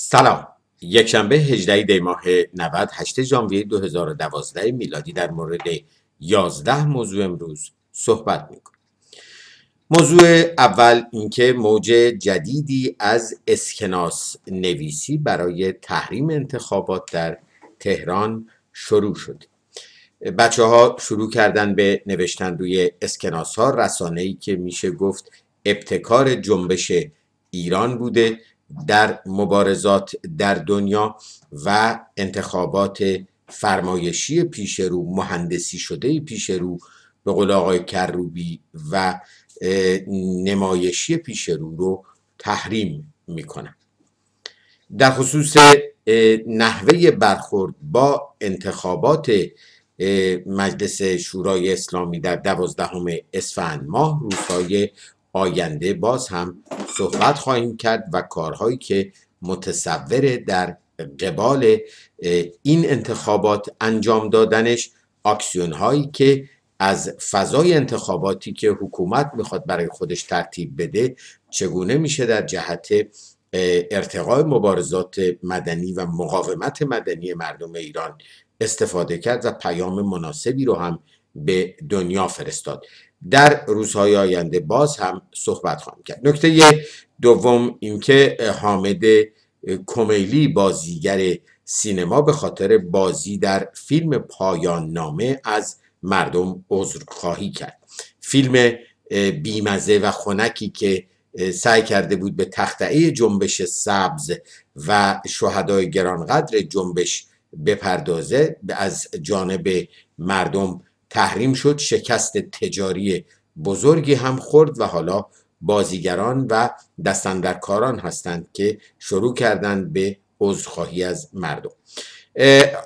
سلام یکشنبه 18 دی ماه 90 ژانویه 2012 میلادی در مورد 11 موضوع امروز صحبت میکنیم موضوع اول اینکه موج جدیدی از اسکناس نویسی برای تحریم انتخابات در تهران شروع شد بچه ها شروع کردن به نوشتن روی اسکناس ها رسانه ای که میشه گفت ابتکار جنبش ایران بوده در مبارزات در دنیا و انتخابات فرمایشی پیش رو مهندسی شده پیش رو به قول آقای کروبی و نمایشی پیش رو رو تحریم میکنم در خصوص نحوه برخورد با انتخابات مجلس شورای اسلامی در دوازدهم اسفند ماه روزهای آینده باز هم صحبت خواهیم کرد و کارهایی که متصور در قبال این انتخابات انجام دادنش آکسیون هایی که از فضای انتخاباتی که حکومت میخواد برای خودش ترتیب بده چگونه میشه در جهت ارتقای مبارزات مدنی و مقاومت مدنی مردم ایران استفاده کرد و پیام مناسبی رو هم به دنیا فرستاد در روزهای آینده باز هم صحبت خواهم کرد نکته دوم اینکه حامد کمیلی بازیگر سینما به خاطر بازی در فیلم پایان نامه از مردم عذر خواهی کرد فیلم بیمزه و خنکی که سعی کرده بود به تختعی جنبش سبز و شهدای گرانقدر جنبش بپردازه از جانب مردم تحریم شد شکست تجاری بزرگی هم خورد و حالا بازیگران و دستندرکاران هستند که شروع کردند به عذرخواهی از مردم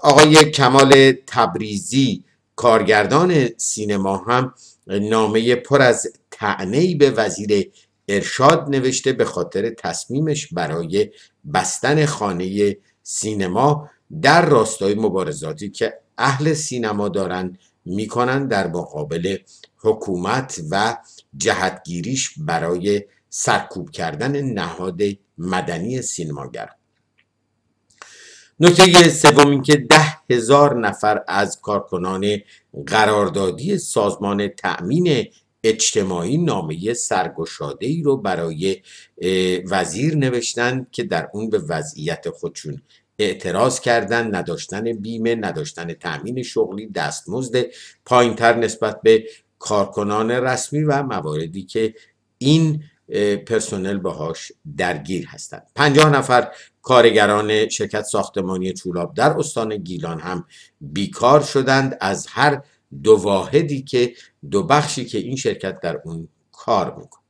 آقای کمال تبریزی کارگردان سینما هم نامه پر از تعنی به وزیر ارشاد نوشته به خاطر تصمیمش برای بستن خانه سینما در راستای مبارزاتی که اهل سینما دارند میکنن در مقابل حکومت و جهتگیریش برای سرکوب کردن نهاد مدنی سینماگر نکته سوم اینکه ده هزار نفر از کارکنان قراردادی سازمان تأمین اجتماعی نامه سرگشاده ای رو برای وزیر نوشتند که در اون به وضعیت خودشون اعتراض کردن نداشتن بیمه نداشتن تامین شغلی دستمزد پایینتر نسبت به کارکنان رسمی و مواردی که این پرسنل باهاش درگیر هستند پنجاه نفر کارگران شرکت ساختمانی چولاب در استان گیلان هم بیکار شدند از هر دو واحدی که دو بخشی که این شرکت در اون کار میکنه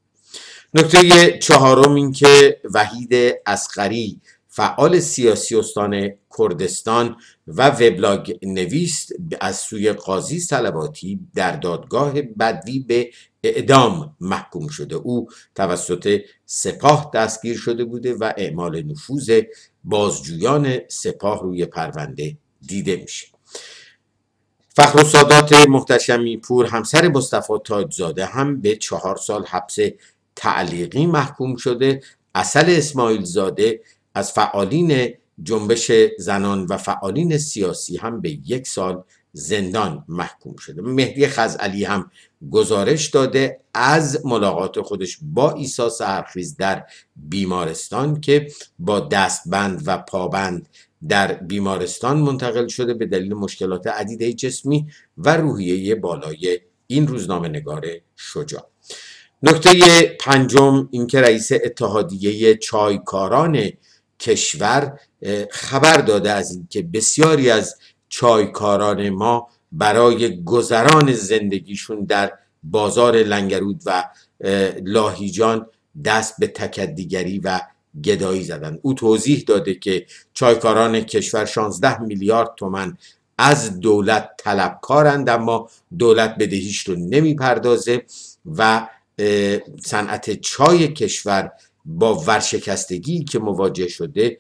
نکته چهارم این که وحید اسقری فعال سیاسی استان کردستان و وبلاگ نویس از سوی قاضی سلواتی در دادگاه بدوی به اعدام محکوم شده او توسط سپاه دستگیر شده بوده و اعمال نفوذ بازجویان سپاه روی پرونده دیده میشه فخر سادات محتشمی پور همسر مصطفی تاجزاده هم به چهار سال حبس تعلیقی محکوم شده اصل اسماعیل زاده از فعالین جنبش زنان و فعالین سیاسی هم به یک سال زندان محکوم شده مهدی خزعلی هم گزارش داده از ملاقات خودش با عیسی سرخیز در بیمارستان که با دستبند و پابند در بیمارستان منتقل شده به دلیل مشکلات عدیده جسمی و روحیه بالای این روزنامه نگار شجاع نکته پنجم اینکه رئیس اتحادیه چایکاران کشور خبر داده از اینکه بسیاری از چایکاران ما برای گذران زندگیشون در بازار لنگرود و لاهیجان دست به تکدیگری و گدایی زدن او توضیح داده که چایکاران کشور 16 میلیارد تومن از دولت طلبکارند اما دولت بدهیش رو نمیپردازه و صنعت چای کشور با ورشکستگی که مواجه شده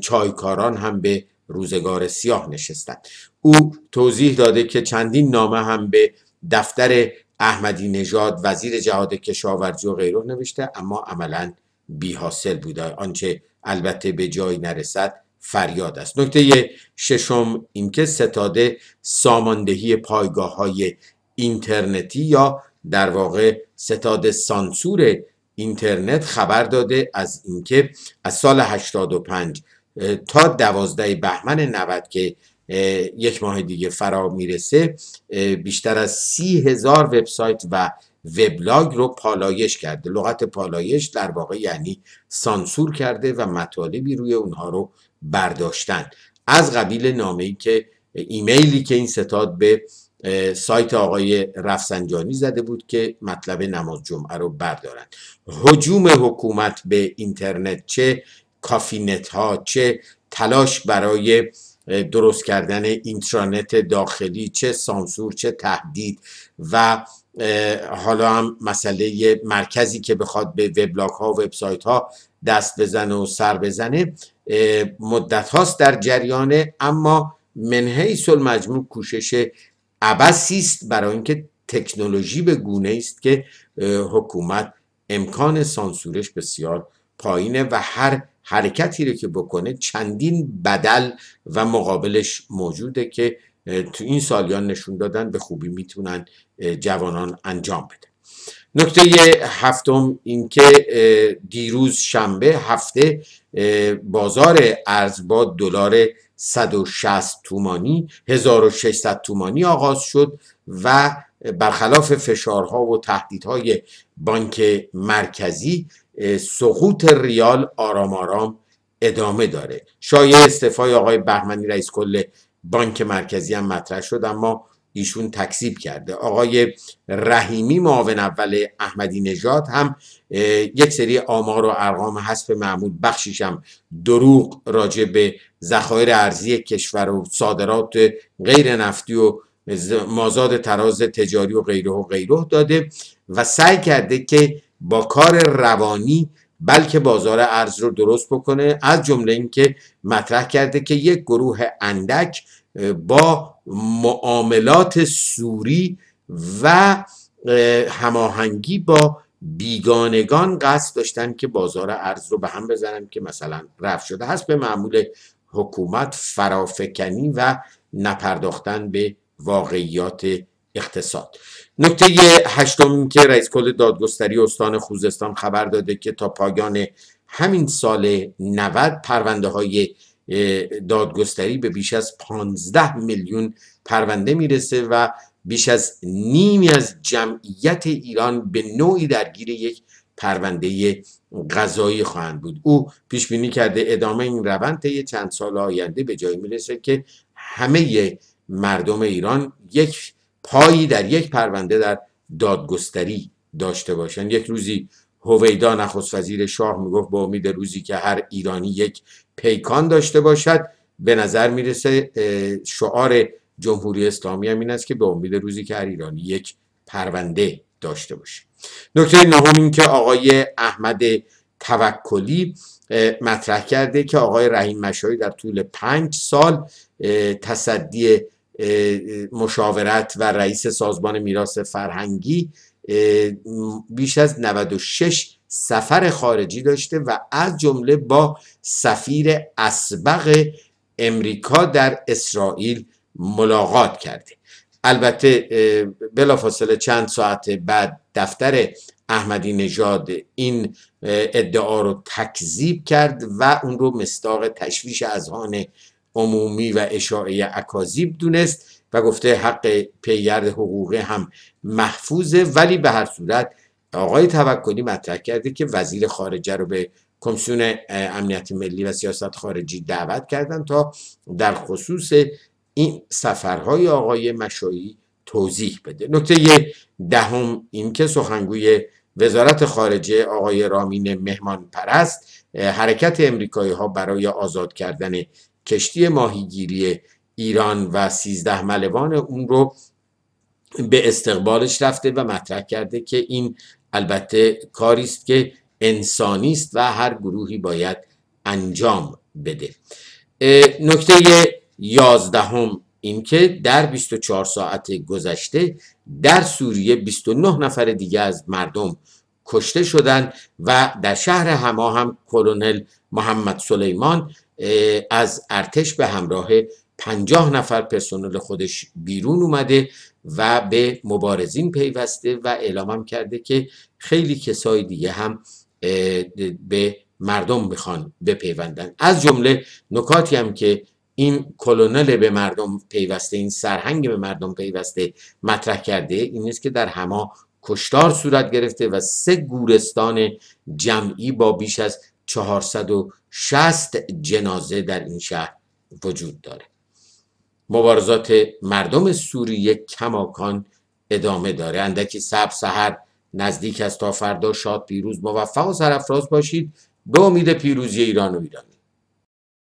چایکاران هم به روزگار سیاه نشستند او توضیح داده که چندین نامه هم به دفتر احمدی نژاد وزیر جهاد کشاورزی و غیره نوشته اما عملا بی حاصل بوده آنچه البته به جایی نرسد فریاد است نکته ششم اینکه ستاد ساماندهی پایگاه های اینترنتی یا در واقع ستاد سانسور اینترنت خبر داده از اینکه از سال 85 تا 12 بهمن 90 که یک ماه دیگه فرا میرسه بیشتر از سی هزار وبسایت و وبلاگ رو پالایش کرده لغت پالایش در واقع یعنی سانسور کرده و مطالبی روی اونها رو برداشتن از قبیل نامه ای که ایمیلی که این ستاد به سایت آقای رفسنجانی زده بود که مطلب نماز جمعه رو بردارن حجوم حکومت به اینترنت چه کافینت ها چه تلاش برای درست کردن اینترانت داخلی چه سانسور چه تهدید و حالا هم مسئله مرکزی که بخواد به وبلاگ ها و وبسایت ها دست بزنه و سر بزنه مدت هاست در جریانه اما منحیس مجموع کوشش عبسی است برای اینکه تکنولوژی به گونه است که حکومت امکان سانسورش بسیار پایینه و هر حرکتی رو که بکنه چندین بدل و مقابلش موجوده که تو این سالیان نشون دادن به خوبی میتونن جوانان انجام بده نکته هفتم اینکه دیروز شنبه هفته بازار ارز با دلار 160 تومانی 1600 تومانی آغاز شد و برخلاف فشارها و تهدیدهای بانک مرکزی سقوط ریال آرام آرام ادامه داره شایع استعفای آقای بهمنی رئیس کل بانک مرکزی هم مطرح شد اما ایشون تکذیب کرده آقای رحیمی معاون اول احمدی نژاد هم یک سری آمار و ارقام حسب معمول بخشیش هم دروغ راجع به ذخایر ارزی کشور و صادرات غیر نفتی و مازاد تراز تجاری و غیره و غیره داده و سعی کرده که با کار روانی بلکه بازار ارز رو درست بکنه از جمله اینکه مطرح کرده که یک گروه اندک با معاملات سوری و هماهنگی با بیگانگان قصد داشتن که بازار ارز رو به هم بزنن که مثلا رفت شده هست به معمول حکومت فرافکنی و نپرداختن به واقعیات اقتصاد نکته هشتم که رئیس کل دادگستری استان خوزستان خبر داده که تا پایان همین سال 90 پرونده های دادگستری به بیش از 15 میلیون پرونده میرسه و بیش از نیمی از جمعیت ایران به نوعی درگیر یک پرونده غذایی خواهند بود او پیش بینی کرده ادامه این روند طی چند سال آینده به جایی میرسه که همه مردم ایران یک پایی در یک پرونده در دادگستری داشته باشند یک روزی هویدا نخست وزیر شاه میگفت با امید روزی که هر ایرانی یک پیکان داشته باشد به نظر میرسه شعار جمهوری اسلامی هم این است که به امید روزی که هر ایرانی یک پرونده داشته باشه نکته نهم این که آقای احمد توکلی مطرح کرده که آقای رحیم مشایی در طول پنج سال تصدی مشاورت و رئیس سازمان میراث فرهنگی بیش از 96 سفر خارجی داشته و از جمله با سفیر اسبق امریکا در اسرائیل ملاقات کرده البته بلافاصله چند ساعت بعد دفتر احمدی نژاد این ادعا رو تکذیب کرد و اون رو مستاق تشویش اذهان عمومی و اشاعه اکاذیب دونست و گفته حق پیگرد حقوقی هم محفوظه ولی به هر صورت آقای توکلی مطرح کرده که وزیر خارجه رو به کمیسیون امنیت ملی و سیاست خارجی دعوت کردن تا در خصوص این سفرهای آقای مشایی توضیح بده نکته دهم که سخنگوی وزارت خارجه آقای رامین مهمان پرست حرکت امریکایی ها برای آزاد کردن کشتی ماهیگیری ایران و سیزده ملوان اون رو به استقبالش رفته و مطرح کرده که این البته کاری است که انسانی است و هر گروهی باید انجام بده نکته یازدهم اینکه در 24 ساعت گذشته در سوریه 29 نفر دیگه از مردم کشته شدند و در شهر هما هم کلونل محمد سلیمان از ارتش به همراه پنجاه نفر پرسنل خودش بیرون اومده و به مبارزین پیوسته و اعلامم کرده که خیلی کسای دیگه هم به مردم میخوان بپیوندن از جمله نکاتی هم که این کلونل به مردم پیوسته این سرهنگ به مردم پیوسته مطرح کرده این نیست که در هما کشتار صورت گرفته و سه گورستان جمعی با بیش از 460 جنازه در این شهر وجود داره مبارزات مردم سوریه کماکان ادامه داره اندکی سب سهر نزدیک است تا فردا شاد پیروز موفق و سرفراز باشید به امید پیروزی ایران و ایرانی